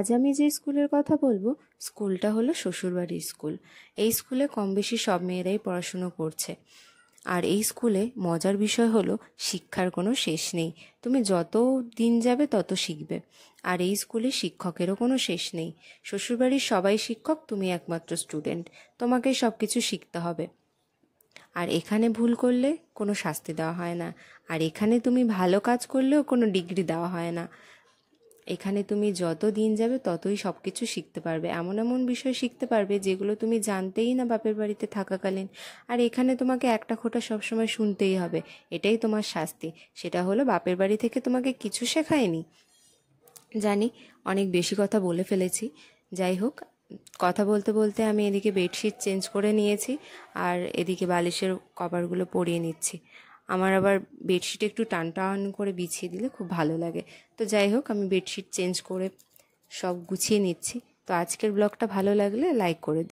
আজ আমি যে স্কুলের কথা বলবো স্কুলটা হলো শ্বশুরবাড়ি স্কুল এই স্কুলে কম বেশি সব মেয়েরাই পড়াশুনো করছে আর এই স্কুলে মজার বিষয় হলো শিক্ষার কোনো শেষ নেই তুমি যত দিন যাবে তত শিখবে আর এই স্কুলে শিক্ষকেরও কোনো শেষ নেই শ্বশুরবাড়ির সবাই শিক্ষক তুমি একমাত্র স্টুডেন্ট তোমাকে সব কিছু শিখতে হবে আর এখানে ভুল করলে কোনো শাস্তি দেওয়া হয় না আর এখানে তুমি ভালো কাজ করলেও কোনো ডিগ্রি দেওয়া হয় না এখানে তুমি যত দিন যাবে ততই সব কিছু শিখতে পারবে এমন এমন বিষয় শিখতে পারবে যেগুলো তুমি জানতেই না বাপের বাড়িতে থাকাকালীন আর এখানে তোমাকে একটা খোটা সবসময় শুনতেই হবে এটাই তোমার শাস্তি সেটা হলো বাপের বাড়ি থেকে তোমাকে কিছু শেখায়নি জানি অনেক বেশি কথা বলে ফেলেছি যাই হোক কথা বলতে বলতে আমি এদিকে বেডশিট চেঞ্জ করে নিয়েছি আর এদিকে বালিশের কভারগুলো পরিয়ে নিচ্ছি আমার আবার বেডশিট একটু টান টান করে বিছিয়ে দিলে খুব ভালো লাগে তো যাই হোক আমি বেডশিট চেঞ্জ করে সব গুছিয়ে নিচ্ছি তো আজকের ব্লগটা ভালো লাগলে লাইক করে